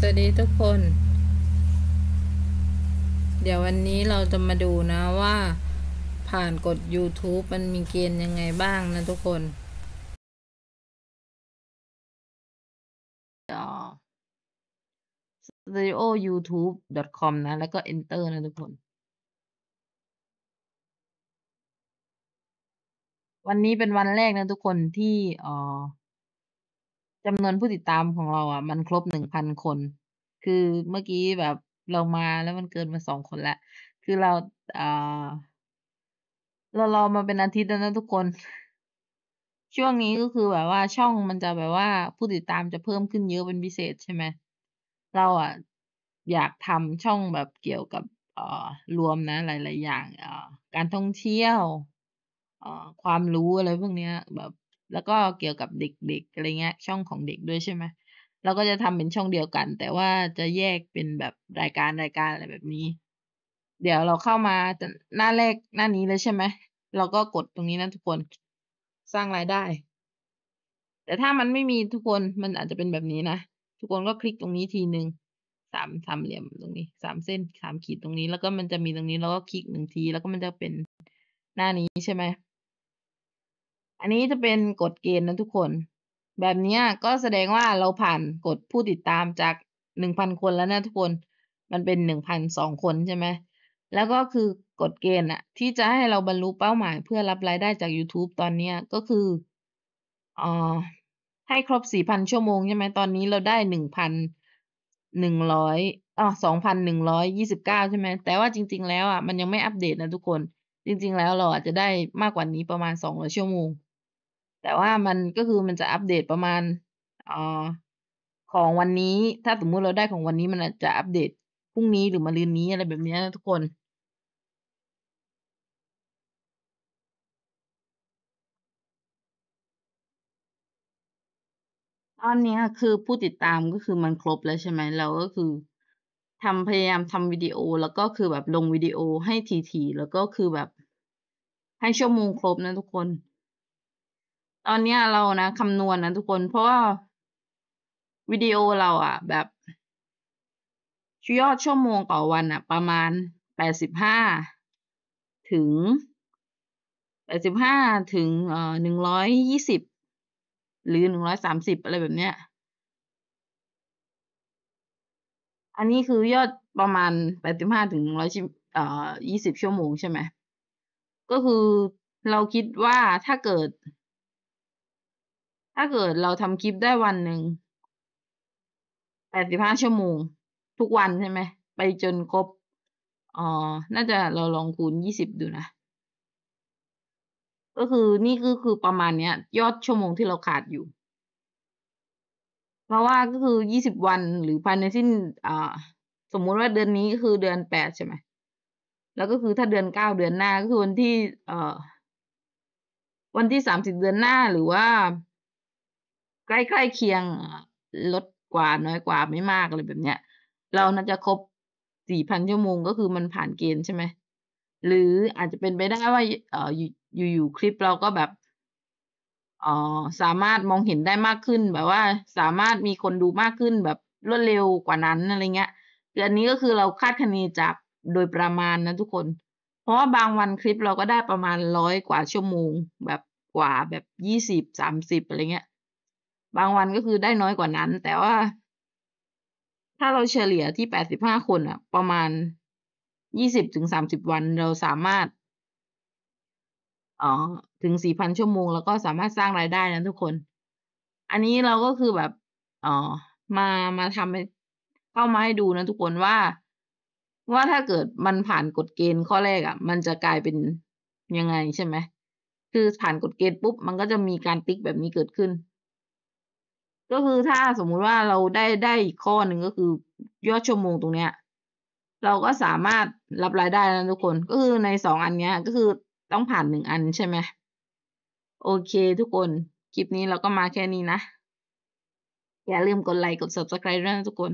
สวัสดีทุกคน เดี๋ยววันนี้เราจะมาดูนะว่าผ่านกด YouTube มันมีเกณฑ์ยังไงบ้างนะทุกคนสตูดิโอ youtube com นะ แล้วก็ enter นะทุกคน วันนี้เป็นวันแรกนะทุกคนที่อ๋อจำนวนผู้ติดตามของเราอะมันครบหนึ่งพันคน คือเมื่อกี้แบบเรามาแล้วมันเกินมาสองคนละ คือเราเอ่อเรารอมาเป็นอาทิตย์แล้วนะทุกคน ช่วงนี้ก็คือแบบว่า ช่องมันจะแบบว่าผู้ติดตามจะเพิ่มขึ้นเยอะเป็นพิเศษใช่ไหมเราอ่ะอยากทำช่องแบบเกี่ยวกับเอ่อรวมนะหลาย ๆ อย่าง เอ่อ การท่องเที่ยว เอ่อความรู้อะไรพวกเนี้ยแบบแล้วก็เกี่ยวกับเด็กๆอะไรเงี้ยช่องของเด็กด้วยใช่ไหมเราก็จะทำเป็นช่องเดียวกัน แต่ว่าจะแยกเป็นแบบรายการรายการอะไรแบบนี้ เดี๋ยวเราเข้ามาหน้าแรกหน้านี้เลยใช่ไหมเราก็กดตรงนี้นะทุกคนสร้างรายได้ แต่ถ้ามันไม่มีทุกคนมันอาจจะเป็นแบบนี้นะ ทุกคนก็คลิกตรงนี้ทีหนึ่งสามสามเหลี่ยมตรงนี้ สามเส้นสามขีดตรงนี้ แล้วก็มันจะมีตรงนี้แล้วก็คลิกหนึ่งที แล้วก็มันจะเป็นหน้านี้ใช่ไหมอันนี้จะเป็นกฎเกณฑ์นะทุกคน แบบนี้ก็แสดงว่าเราผ่านกดผู้ติดตามจากหนึ่งพันคนแล้วนะทุกคน มันเป็นหนึ่งพันสองคนใช่ไหม แล้วก็คือกฎเกณฑ์อะที่จะให้เราบรรลุเป้าหมายเพื่อรับรายได้จาก YouTube ตอนนี้ก็คืออให้ครบสี่พันชั่วโมงใช่ไหม ตอนนี้เราได้หนึ่งพันหนึ่งร้อยอ๋อสองพันหนึ่งร้อยยี่สิบเก้าใช่ไหมแต่ว่าจริง ๆแล้วอ่ะมันยังไม่อัปเดตนะทุกคน จริง ๆ แล้วเราอาจจะได้มากกว่านี้ประมาณสองร้อยชั่วโมงแต่ว่ามันก็คือมันจะอัปเดตประมาณอของวันนี้ ถ้าสมมุติเราได้ของวันนี้มันจะอัปเดตพรุ่งนี้หรือมะรืนนี้อะไรแบบนี้นะทุกคน ตอนนี้คือผู้ติดตามก็คือมันครบแล้วใช่ไหมเราก็คือทำพยายามทำวิดีโอ แล้วก็คือแบบลงวิดีโอให้ทีๆแล้วก็คือแบบให้ชั่วโมงครบนะทุกคนตอนเนี้ยเรานะคำนวณนนะทุกคนเพราะว่า วิดีโอเราอ่ะ แบบชยอดชั่วโมงต่อวันอ่ะ ประมาณแปดสิบห้าถึงแปดสิบห้าถึงเอ่อหนึ่งร้อยยี่สิบหรือหนึ่งร้อยสามสิบอะไรแบบเนี้ย อันนี้คือยอดประมาณแปดสิบห้าถึงร้อยเอ่อยี่สิบชั่วโมงใช่ไหมก็คือเราคิดว่าถ้าเกิดถ้าเกิดเราทำคลิปได้วันหนึ่งแปดสิบห้าชั่วโมงทุกวันใช่ไหมไปจนครบอ๋อน่าจะเราลองคูณยี่สิบดูนะ ก็คือนี่ก็คือประมาณเนี้ย ยอดชั่วโมงที่เราขาดอยู่ เพราะว่าก็คือยี่สิบวันหรือภายในสิ้นอ่าสมมุติว่าเดือนนี้คือเดือนแปดใช่ไหมแล้วก็คือถ้าเดือนเก้าเดือนหน้า ก็คือวันที่ เอ่อ วันที่สามสิบเดือนหน้าหรือว่าใกล้ๆเคียงลดกว่าน้อยกว่าไม่มากอะไรแบบเนี้ย เราน่าจะครบสี่พันชั่วโมงก็คือมันผ่านเกณฑ์ใช่ไหมหรืออาจจะเป็นไปได้ว่าเอออยู่อยู่คลิปเราก็แบบเออสามารถมองเห็นได้มากขึ้นแบบว่าสามารถมีคนดูมากขึ้นแบบรวดเร็วกว่านั้นอะไรเงี้ยคืออันนี้ก็คือเราคาดคะเนจากโดยประมาณนะทุกคน เพราะว่าบางวันคลิปเราก็ได้ประมาณร้อยกว่าชั่วโมง แบบกว่าแบบยี่สิบสามสิบอะไรเงี้ยบางวันก็คือได้น้อยกว่านั้น แต่ว่าถ้าเราเฉลี่ยที่แปดสิบห้าคนอะประมาณยี่สิบถึงสามสิบวันเราสามารถอ๋อถึงสี่พันชั่วโมง แล้วก็สามารถสร้างรายได้นะทุกคน อันนี้เราก็คือแบบ อ๋อ มามาทำเข้ามาให้ดูนะทุกคนว่าว่าถ้าเกิดมันผ่านกฎเกณฑ์ข้อแรกอะะมันจะกลายเป็นยังไงใช่ไหม คือผ่านกฎเกณฑ์ปุ๊บ มันก็จะมีการติ๊กแบบนี้เกิดขึ้นก็คือถ้าสมมุติว่าเราได้ได้อีกข้อหนึ่งก็คือ ยอดชั่วโมงตรงเนี้ยเราก็สามารถรับรายได้นะทุกคนก็คือในสองอันเนี้ย ก็คือต้องผ่านหนึ่งอันใช่ไหม โอเคทุกคน คลิปนี้เราก็มาแค่นี้นะ อย่าลืมกดไลค์ กด subscribe ด้วยนะทุกคน